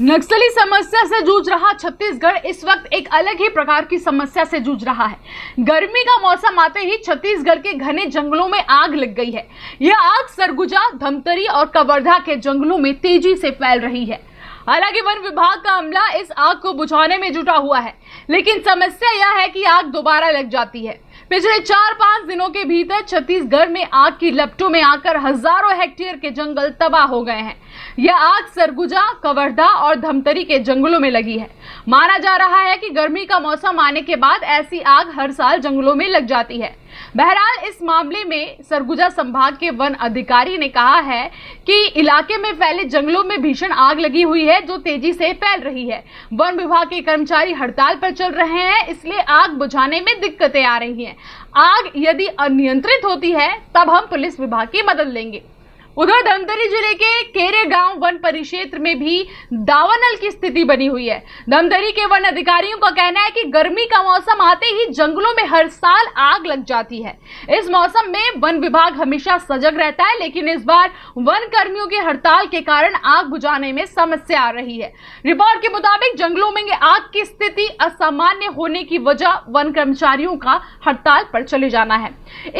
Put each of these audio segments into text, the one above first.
नक्सली समस्या से जूझ रहा छत्तीसगढ़ इस वक्त एक अलग ही प्रकार की समस्या से जूझ रहा है गर्मी का मौसम आते ही छत्तीसगढ़ के घने जंगलों में आग लग गई है यह आग सरगुजा धमतरी और कवर्धा के जंगलों में तेजी से फैल रही है हालांकि वन विभाग का अमला इस आग को बुझाने में जुटा हुआ है लेकिन समस्या यह है कि आग दोबारा लग जाती है पिछले चार पांच दिनों के भीतर छत्तीसगढ़ में आग की लपटों में आकर हजारों हेक्टेयर के जंगल तबाह हो गए हैं यह आग सरगुजा कवर्धा और धमतरी के जंगलों में लगी है माना जा रहा है कि गर्मी का मौसम आने के बाद ऐसी आग हर साल जंगलों में लग जाती है बहरहाल इस मामले में सरगुजा संभाग के वन अधिकारी ने कहा है कि इलाके में फैले जंगलों में भीषण आग लगी हुई है जो तेजी से फैल रही है वन विभाग के कर्मचारी हड़ताल पर चल रहे हैं इसलिए आग बुझाने में दिक्कतें आ रही हैं आग यदि अनियंत्रित होती है तब हम पुलिस विभाग की मदद लेंगे उधर धमतरी जिले के केरे गांव वन परिक्षेत्र में भी दावानल की स्थिति बनी हुई है धमतरी के वन अधिकारियों का कहना है कि गर्मी का मौसम आते ही जंगलों में हर साल आग लग जाती है इस मौसम में वन विभाग हमेशा सजग रहता है लेकिन इस बार वन कर्मियों की हड़ताल के कारण आग बुझाने में समस्या आ रही है रिपोर्ट के मुताबिक जंगलों में आग की स्थिति असामान्य होने की वजह वन कर्मचारियों का हड़ताल पर चले जाना है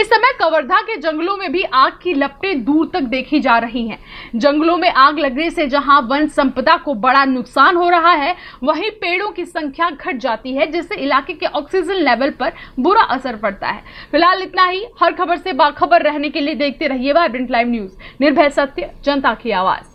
इस समय कवर्धा के जंगलों में भी आग की लपटे दूर तक देखी जा रही हैं जंगलों में आग लगने से जहां वन संपदा को बड़ा नुकसान हो रहा है वहीं पेड़ों की संख्या घट जाती है जिससे इलाके के ऑक्सीजन लेवल पर बुरा असर पड़ता है फिलहाल इतना ही हर खबर से बाखबर रहने के लिए देखते रहिए वाइब्रेंट लाइव न्यूज निर्भय सत्य जनता की आवाज